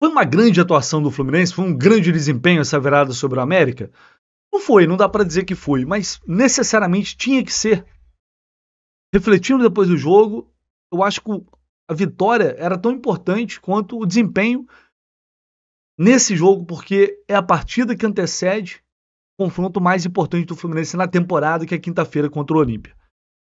Foi uma grande atuação do Fluminense? Foi um grande desempenho essa virada sobre o América? Não foi, não dá para dizer que foi, mas necessariamente tinha que ser. Refletindo depois do jogo, eu acho que a vitória era tão importante quanto o desempenho nesse jogo, porque é a partida que antecede o confronto mais importante do Fluminense na temporada, que é quinta-feira contra o Olímpia.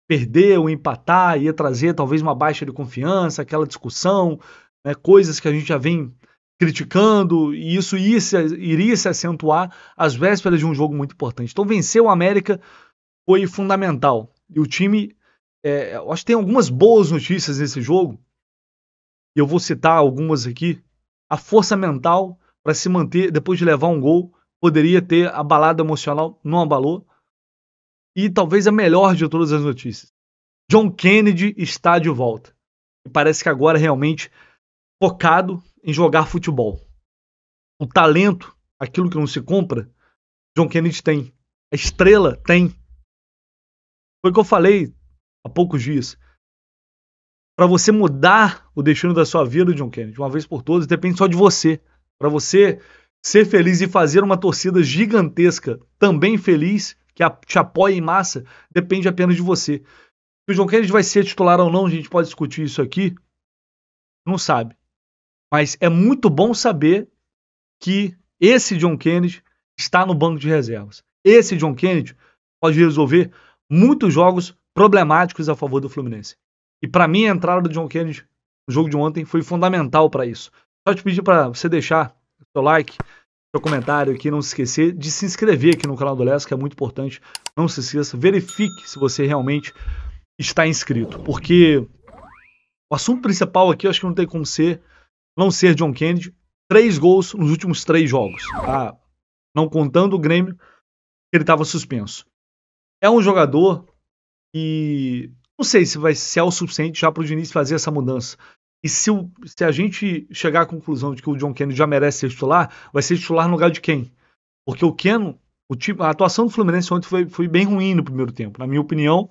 Perder ou empatar ia trazer talvez uma baixa de confiança, aquela discussão, né, coisas que a gente já vem criticando, e isso ia, iria se acentuar às vésperas de um jogo muito importante. Então, vencer o América foi fundamental. E o time, é, acho que tem algumas boas notícias nesse jogo, e eu vou citar algumas aqui. A força mental para se manter depois de levar um gol poderia ter abalado emocional, não abalou. E talvez a melhor de todas as notícias. John Kennedy está de volta. E parece que agora é realmente focado em jogar futebol. O talento, aquilo que não se compra, John Kennedy tem. A estrela tem. Foi o que eu falei há poucos dias. Para você mudar o destino da sua vida, John Kennedy, uma vez por todas, depende só de você. Para você ser feliz e fazer uma torcida gigantesca também feliz, que te apoia em massa, depende apenas de você. Se o John Kennedy vai ser titular ou não, a gente pode discutir isso aqui. Não sabe. Mas é muito bom saber que esse John Kennedy está no banco de reservas. Esse John Kennedy pode resolver muitos jogos problemáticos a favor do Fluminense. E para mim, a entrada do John Kennedy no jogo de ontem foi fundamental para isso. Só te pedir para você deixar o seu like, seu comentário aqui, não se esquecer de se inscrever aqui no canal do Les, que é muito importante. Não se esqueça, verifique se você realmente está inscrito, porque o assunto principal aqui eu acho que não tem como ser não ser John Kennedy, três gols nos últimos três jogos, tá? não contando o Grêmio, ele estava suspenso. É um jogador que não sei se vai ser o suficiente já para o Diniz fazer essa mudança. E se, o, se, a gente chegar à conclusão de que o John Kennedy já merece ser titular, vai ser titular no lugar de quem? Porque o Keno, o time, a atuação do Fluminense ontem foi, foi, bem ruim no primeiro tempo, na minha opinião.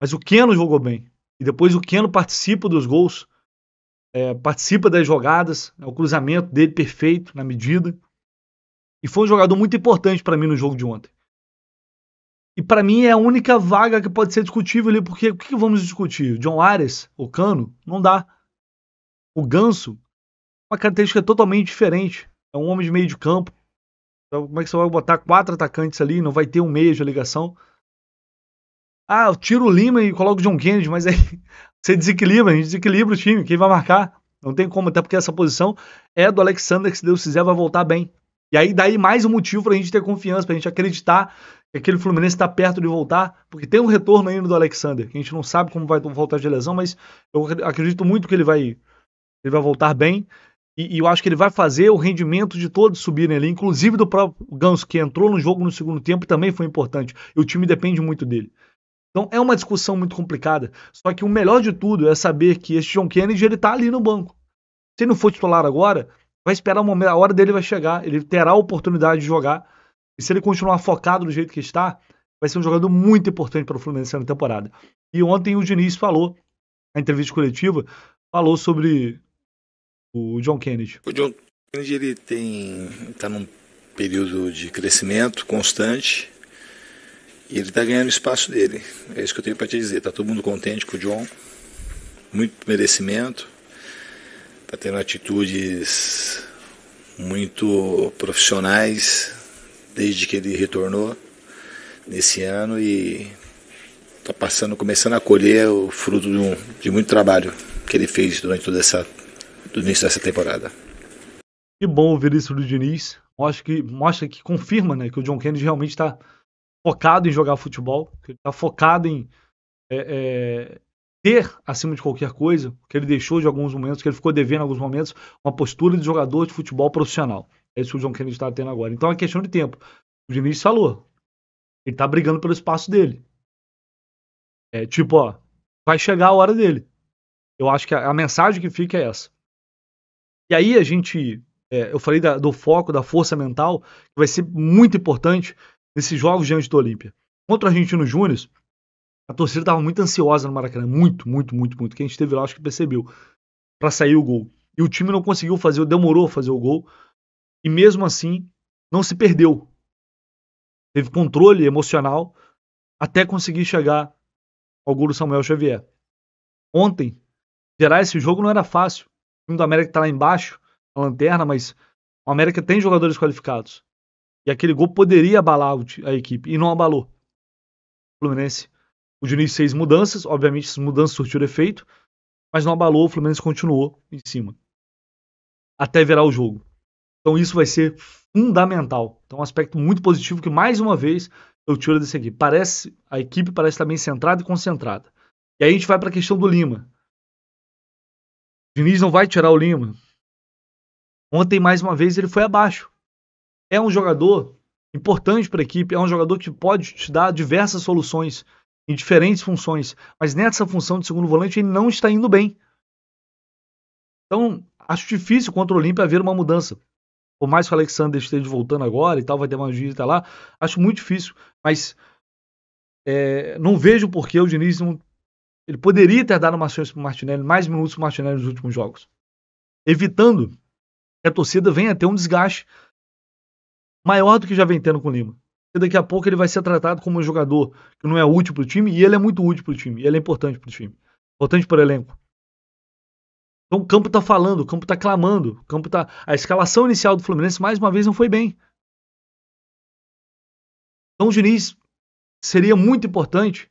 Mas o Keno jogou bem. E depois o Keno participa dos gols é, participa das jogadas, né, o cruzamento dele perfeito, na medida. E foi um jogador muito importante para mim no jogo de ontem. E para mim é a única vaga que pode ser discutível ali, porque o que vamos discutir? John Ares, o Cano? Não dá. O Ganso, uma característica totalmente diferente. É um homem de meio de campo. Então, como é que você vai botar quatro atacantes ali? Não vai ter um meio de ligação. Ah, eu tiro o Lima e coloco o John Kennedy, mas aí você desequilibra, a gente desequilibra o time. Quem vai marcar? Não tem como, até porque essa posição é do Alexander, que se Deus quiser vai voltar bem. E aí daí mais um motivo pra gente ter confiança, pra gente acreditar que aquele Fluminense está perto de voltar, porque tem um retorno ainda do Alexander, que a gente não sabe como vai voltar de lesão, mas eu acredito muito que ele vai ele vai voltar bem. E, e eu acho que ele vai fazer o rendimento de todos subirem ali, inclusive do próprio Ganso, que entrou no jogo no segundo tempo e também foi importante. E o time depende muito dele. Então é uma discussão muito complicada. Só que o melhor de tudo é saber que esse John Kennedy ele tá ali no banco. Se ele não for titular agora, vai esperar o momento, a hora dele vai chegar, ele terá a oportunidade de jogar. E se ele continuar focado do jeito que está, vai ser um jogador muito importante para o Fluminense na temporada. E ontem o Diniz falou, na entrevista coletiva, falou sobre o John Kennedy. O John Kennedy ele tem está num período de crescimento constante, e ele está ganhando o espaço dele. É isso que eu tenho para te dizer. Está todo mundo contente com o John. Muito merecimento. Está tendo atitudes muito profissionais desde que ele retornou nesse ano e está passando, começando a colher o fruto de, um, de, muito trabalho que ele fez durante toda essa do início dessa temporada. Que bom ouvir isso do Diniz. Eu acho que mostra que confirma, né, que o John Kennedy realmente está focado em jogar futebol, que ele está focado em é, é, ter, acima de qualquer coisa, que ele deixou de alguns momentos, que ele ficou devendo em alguns momentos, uma postura de jogador de futebol profissional. É isso que o John Kennedy está tendo agora. Então é questão de tempo. O Diniz falou. Ele está brigando pelo espaço dele. É tipo, ó, vai chegar a hora dele. Eu acho que a, a mensagem que fica é essa. E aí a gente, é, eu falei da, do foco, da força mental, que vai ser muito importante nesses jogos diante do Olímpia. Contra o Argentino Júnior, a torcida estava muito ansiosa no Maracanã, muito, muito, muito, muito. Quem esteve lá acho que percebeu, para sair o gol. E o time não conseguiu fazer, demorou a fazer o gol. E mesmo assim, não se perdeu. Teve controle emocional até conseguir chegar ao gol do Samuel Xavier. Ontem, gerar esse jogo não era fácil. O time do América está lá embaixo, na lanterna, mas o América tem jogadores qualificados. E aquele gol poderia abalar a equipe, e não abalou. O Fluminense, o Diniz fez mudanças, obviamente essas mudanças surtiram efeito, mas não abalou, o Fluminense continuou em cima. Até virar o jogo. Então isso vai ser fundamental. Então um aspecto muito positivo que, mais uma vez, eu tiro desse aqui. Parece, a equipe parece estar bem centrada e concentrada. E aí a gente vai para a questão do Lima. O Diniz não vai tirar o Lima. Ontem, mais uma vez, ele foi abaixo é um jogador importante para a equipe, é um jogador que pode te dar diversas soluções em diferentes funções, mas nessa função de segundo volante ele não está indo bem. Então, acho difícil contra o Olímpia haver uma mudança. Por mais que o Alexander esteja voltando agora e tal, vai ter uma até tá lá, acho muito difícil, mas é, não vejo por que o Diniz não. Ele poderia ter dado uma chance para o Martinelli, mais minutos para o Martinelli nos últimos jogos, evitando que a torcida venha a ter um desgaste maior do que já vem tendo com o Lima. E daqui a pouco ele vai ser tratado como um jogador que não é útil para o time, e ele é muito útil para o time, ele é importante para o time, importante para o elenco. Então o campo está falando, o campo está clamando, o campo tá. A escalação inicial do Fluminense, mais uma vez, não foi bem. Então o Diniz seria muito importante,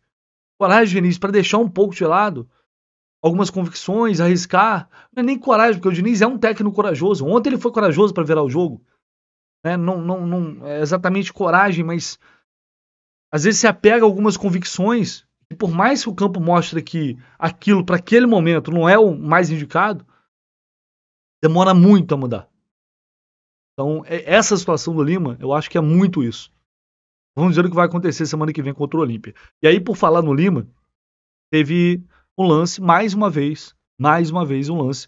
coragem, Diniz, para deixar um pouco de lado algumas convicções, arriscar. Não é nem coragem, porque o Diniz é um técnico corajoso. Ontem ele foi corajoso para virar o jogo né? não, não, não é exatamente coragem, mas às vezes se apega a algumas convicções e por mais que o campo mostre que aquilo para aquele momento não é o mais indicado, demora muito a mudar. Então, é, essa situação do Lima, eu acho que é muito isso. Vamos dizer o que vai acontecer semana que vem contra o Olímpia. E aí, por falar no Lima, teve um lance, mais uma vez, mais uma vez um lance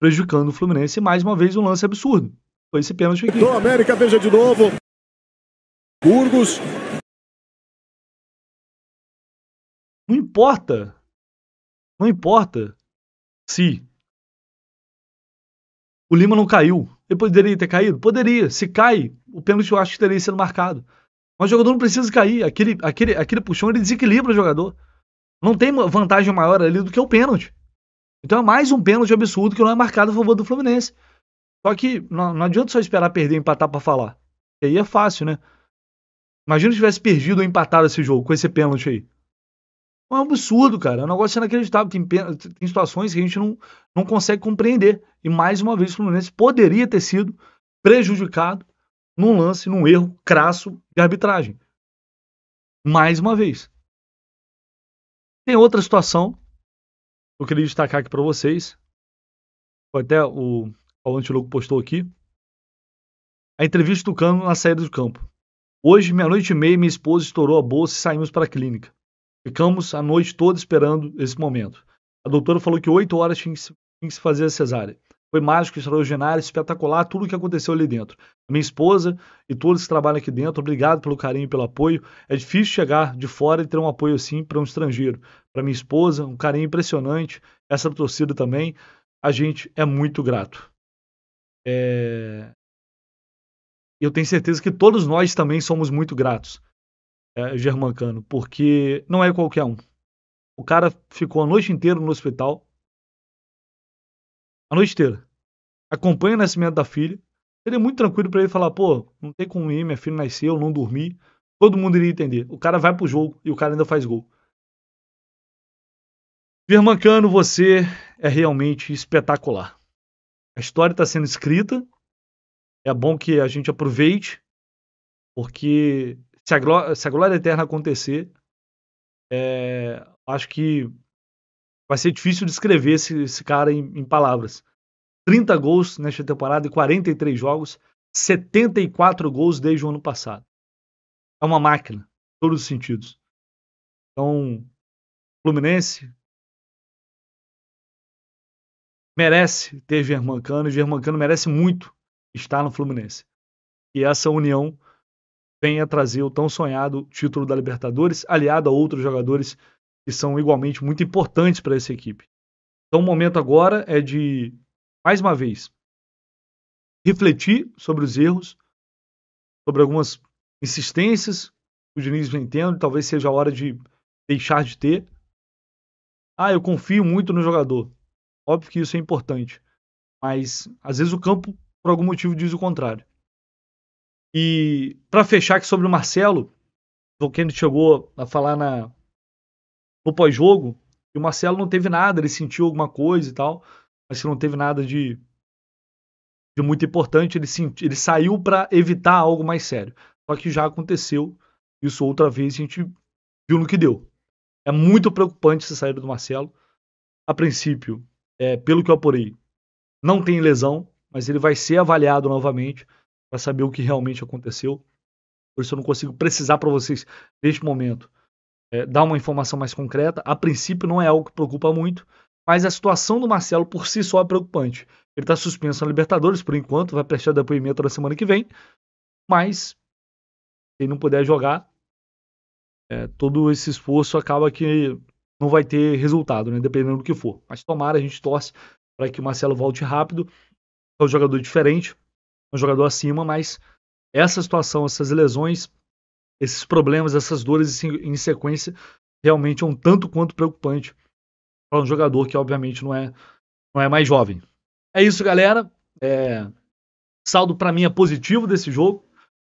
prejudicando o Fluminense, mais uma vez um lance absurdo. Foi esse pênalti aqui. Do América, veja de novo. Burgos. Não importa. Não importa se o Lima não caiu. Ele poderia ter caído? Poderia. Se cai, o pênalti eu acho que teria sido marcado. Mas o jogador não precisa cair. Aquele, aquele, aquele puxão ele desequilibra o jogador. Não tem vantagem maior ali do que o pênalti. Então é mais um pênalti absurdo que não é marcado a favor do Fluminense. Só que não, não adianta só esperar perder e empatar para falar. E aí é fácil, né? Imagina se tivesse perdido ou empatado esse jogo com esse pênalti aí. É um absurdo, cara. É um negócio inacreditável. Tem, tem situações que a gente não, não consegue compreender. E mais uma vez, o Fluminense poderia ter sido prejudicado num lance, num erro crasso de arbitragem. Mais uma vez. Tem outra situação que eu queria destacar aqui para vocês. Foi até o Paulo logo postou aqui. A entrevista do Cano na saída do campo. Hoje, meia-noite e meia, minha esposa estourou a bolsa e saímos para a clínica. Ficamos a noite toda esperando esse momento. A doutora falou que oito horas tinha que, se, tinha que se fazer a cesárea. Foi mágico, extraordinário, espetacular tudo o que aconteceu ali dentro. A minha esposa e todos que trabalham aqui dentro, obrigado pelo carinho e pelo apoio. É difícil chegar de fora e ter um apoio assim para um estrangeiro. Para minha esposa, um carinho impressionante, essa torcida também. A gente é muito grato. É... Eu tenho certeza que todos nós também somos muito gratos, é, Germancano, porque não é qualquer um. O cara ficou a noite inteira no hospital. A noite inteira. Acompanha o nascimento da filha. Seria é muito tranquilo para ele falar, pô, não tem como ir, minha filha nasceu, não dormi. Todo mundo iria entender. O cara vai pro jogo e o cara ainda faz gol. Germancano, você é realmente espetacular a história está sendo escrita. É bom que a gente aproveite, porque se a glória, se a glória eterna acontecer, é, acho que vai ser difícil descrever esse, esse cara em, em palavras. 30 gols nesta temporada e 43 jogos, 74 gols desde o ano passado. É uma máquina, em todos os sentidos. Então, Fluminense, merece ter Germancano, e Germancano merece muito estar no Fluminense. E essa união venha trazer o tão sonhado título da Libertadores, aliado a outros jogadores que são igualmente muito importantes para essa equipe. Então o momento agora é de, mais uma vez, refletir sobre os erros, sobre algumas insistências que o Diniz vem tendo, talvez seja a hora de deixar de ter. Ah, eu confio muito no jogador. Óbvio que isso é importante, mas às vezes o campo, por algum motivo, diz o contrário. E para fechar aqui sobre o Marcelo, o Kennedy chegou a falar na, no pós-jogo que o Marcelo não teve nada, ele sentiu alguma coisa e tal, mas que não teve nada de, de muito importante. Ele, senti, ele saiu para evitar algo mais sério. Só que já aconteceu isso outra vez e a gente viu no que deu. É muito preocupante essa saída do Marcelo. A princípio, é, pelo que eu apurei, não tem lesão, mas ele vai ser avaliado novamente para saber o que realmente aconteceu. Por isso eu não consigo precisar para vocês, neste momento, é, dar uma informação mais concreta. A princípio não é algo que preocupa muito, mas a situação do Marcelo por si só é preocupante. Ele está suspenso na Libertadores por enquanto, vai prestar depoimento na semana que vem, mas se ele não puder jogar, é, todo esse esforço acaba que não vai ter resultado, né? Dependendo do que for. Mas tomara, a gente torce para que o Marcelo volte rápido. É um jogador diferente, é um jogador acima, mas essa situação, essas lesões, esses problemas, essas dores em sequência, realmente é um tanto quanto preocupante para um jogador que, obviamente, não é, não é mais jovem. É isso, galera. É... Saldo para mim é positivo desse jogo.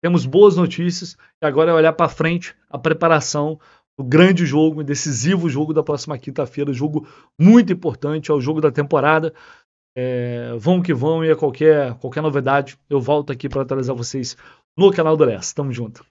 Temos boas notícias e agora é olhar para frente a preparação o grande jogo, o decisivo jogo da próxima quinta-feira, jogo muito importante, é o jogo da temporada. É, vão que vão e a é qualquer, qualquer novidade eu volto aqui para atualizar vocês no canal do Leste. Tamo junto.